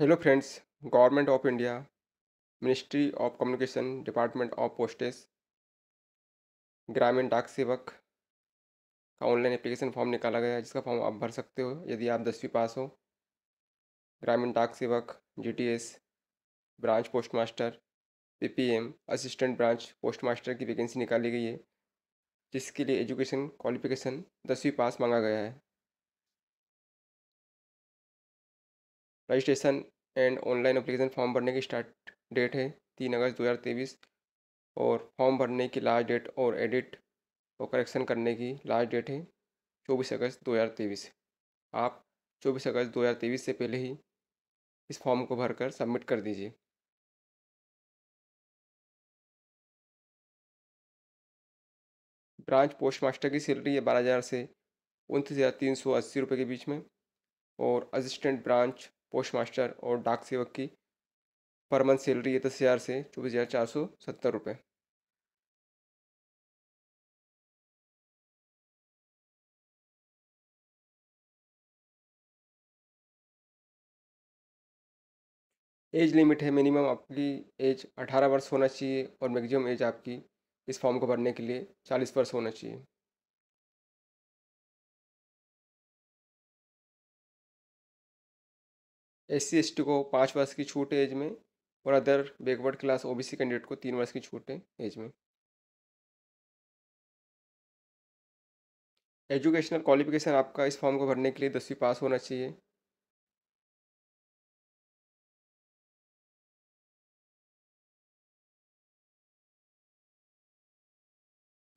hello friends government of India ministry of communication department of postage ग्रामीण डाक सेवक का ऑनलाइन एप्लीकेशन फॉर्म निकाला गया है जिसका फॉर्म आप भर सकते हो यदि आप दसवीं पास हो ग्रामीण डाक सेवक GTS branch post master PPM assistant branch post master की वैकेंसी निकाली गई है जिसके लिए एजुकेशन क्वालिफिकेशन दसवीं पास मांगा गया है registration and online application form भरने की स्टार्ट डेट है तीन अगस्त दो हज़ार तेईस और फॉर्म भरने की लास्ट डेट और एडिट और करेक्शन करने की लास्ट डेट है चौबीस अगस्त दो हज़ार तेईस आप चौबीस अगस्त दो हज़ार तेईस से पहले ही इस फॉर्म को भरकर सबमिट कर दीजिए ब्रांच पोस्ट मास्टर की सैलरी है बारह हज़ार से उनतीस हज़ार तीन सौ अस्सी रुपये के बीच में और असिस्टेंट ब्रांच पोस्ट मास्टर और डाक सेवक की पर मंथ सैलरी है दस हज़ार से चौबीस हज़ार चार सौ सत्तर रुपये एज लिमिट है मिनिमम आपकी एज अठारह वर्ष होना चाहिए और मैक्सिमम एज आपकी इस फॉर्म को भरने के लिए चालीस वर्ष होना चाहिए एस सी को पाँच वर्ष की छूट एज में और other backward class OBC candidate को तीन वर्ष की छूट है एज में एजुकेशनल क्वालिफिकेशन आपका इस फॉर्म को भरने के लिए दसवीं पास होना चाहिए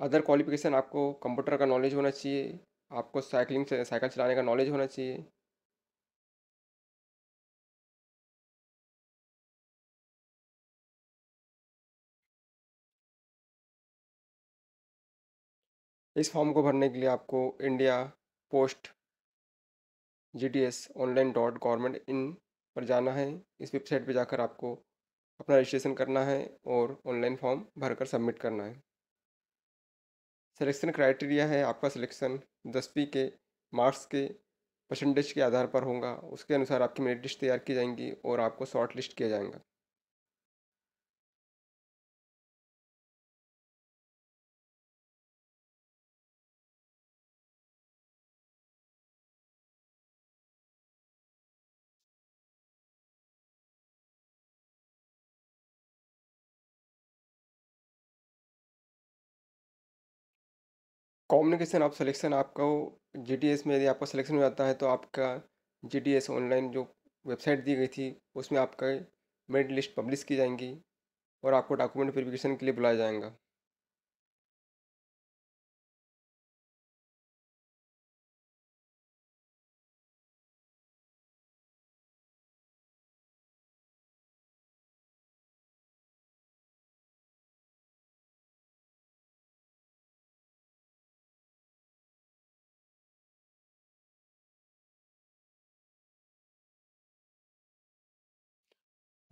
अदर क्वालिफिकेशन आपको कंप्यूटर का नॉलेज होना चाहिए आपको साइकिलिंग साइकिल चलाने का नॉलेज होना चाहिए इस फॉर्म को भरने के लिए आपको India post G D S online dot government in पर जाना है इस वेबसाइट पर जाकर आपको अपना रजिस्ट्रेशन करना है और ऑनलाइन फॉर्म भरकर सबमिट करना है सिलेक्शन क्राइटेरिया है आपका सिलेक्शन दसवीं के मार्क्स के परसेंटेज के आधार पर होगा उसके अनुसार आपकी मेरिट लिस्ट तैयार की जाएंगी और आपको शॉर्ट लिस्ट किया जाएगा कॉम्युनिकेशन ऑफ सिलेक्शन आपको जी में यदि आपका सिलेक्शन हो जाता है तो आपका जी ऑनलाइन जो वेबसाइट दी गई थी उसमें आपका मेरिट लिस्ट पब्लिश की जाएंगी और आपको डॉक्यूमेंट वेरिफिकेशन के लिए बुलाया जाएगा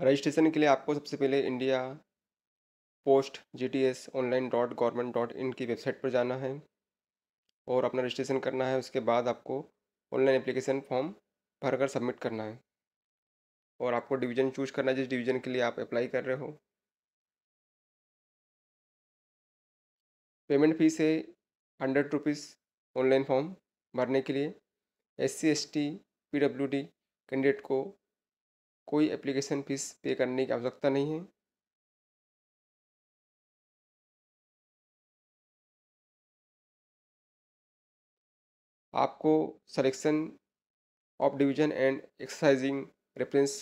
रजिस्ट्रेशन के लिए आपको सबसे पहले India post G T S online dot government dot in की वेबसाइट पर जाना है और अपना रजिस्ट्रेशन करना है उसके बाद आपको ऑनलाइन एप्लीकेशन फॉर्म भरकर सबमिट करना है और आपको डिवीज़न चूज करना है जिस डिवीज़न के लिए आप अप्लाई कर रहे हो पेमेंट फ़ीस है हंड्रेड रुपीज़ ऑनलाइन फॉर्म भरने के लिए S C S T P W D candidate को कोई एप्लीकेशन फ़ीस पे करने की आवश्यकता नहीं है आपको selection of division and exercising reference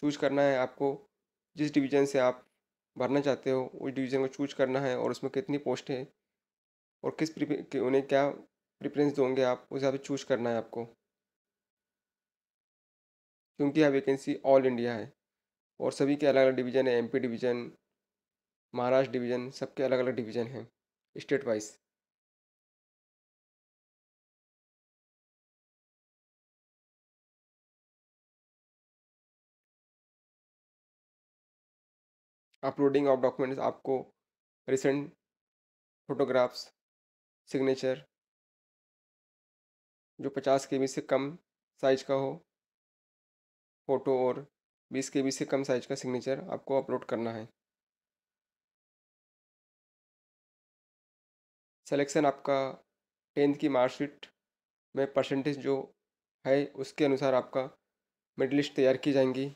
choose करना है आपको जिस डिवीज़न से आप भरना चाहते हो उस डिवीज़न को चूज करना है और उसमें कितनी पोस्ट है और किस उन्हें क्या प्रिफ्रेंस दोगे आप उस हिसाब से चूज करना है आपको क्योंकि यह वैकेंसी ऑल इंडिया है और सभी के अलग अलग डिवीज़न है एमपी डिवीज़न महाराष्ट्र डिवीज़न सबके अलग अलग डिवीज़न हैं state wise uploading of documents आपको रिसेंट फोटोग्राफ्स सिग्नेचर जो पचास के से कम साइज का हो फ़ोटो और बीस के से कम साइज का सिग्नेचर आपको अपलोड करना है सिलेक्शन आपका टेंथ की मार्कशीट में परसेंटेज जो है उसके अनुसार आपका मेरिट लिस्ट तैयार की जाएंगी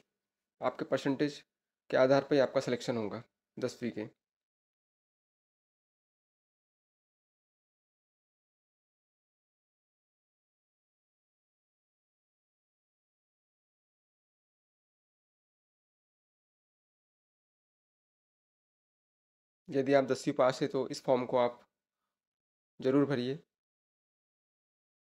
आपके परसेंटेज के आधार पर ही आपका सिलेक्शन होगा दसवीं के यदि आप दसवीं पास है तो इस फॉर्म को आप ज़रूर भरिए